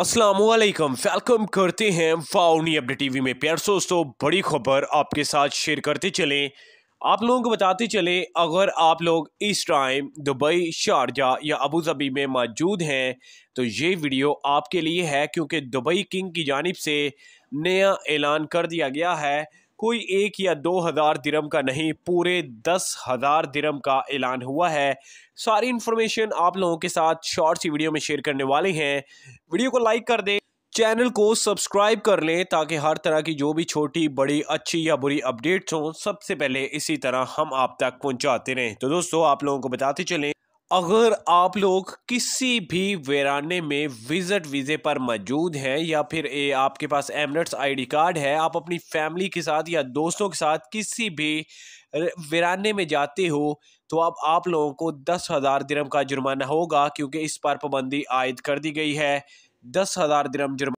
Aslam welcome करते हैं फाउनी update TV में प्यार दोस्तों बड़ी खबर आपके साथ शेयर करते चलें आप लोगों को बताते चले अगर आप लोग इस टाइम दुबई शारजा या अबू धाबी में मौजूद हैं तो ये वीडियो आपके लिए है क्योंकि दुबई किंग की जानब से नया ऐलान कर दिया गया है कोई एक या दो हज़ार दिरम का नहीं पूरे दस हज़ार दिरम का ऐलान हुआ है सारी इन्फॉर्मेशन आप लोगों के साथ शॉर्ट सी वीडियो में शेयर करने वाले हैं वीडियो को लाइक कर दें चैनल को सब्सक्राइब कर लें ताकि हर तरह की जो भी छोटी बड़ी अच्छी या बुरी अपडेट्स हों सबसे पहले इसी तरह हम आप तक पहुंचाते रहें तो दोस्तों आप लोगों को बताते चलें अगर आप लोग किसी भी वेराने में विज़िट वीज़े पर मौजूद हैं या फिर ए, आपके पास एमरेट्स आईडी कार्ड है आप अपनी फैमिली के साथ या दोस्तों के साथ किसी भी वेराने में जाते हो तो अब आप, आप लोगों को दस हज़ार दिरम का जुर्माना होगा क्योंकि इस पर पाबंदी आयद कर दी गई है दस हज़ार दिरम जुर्माना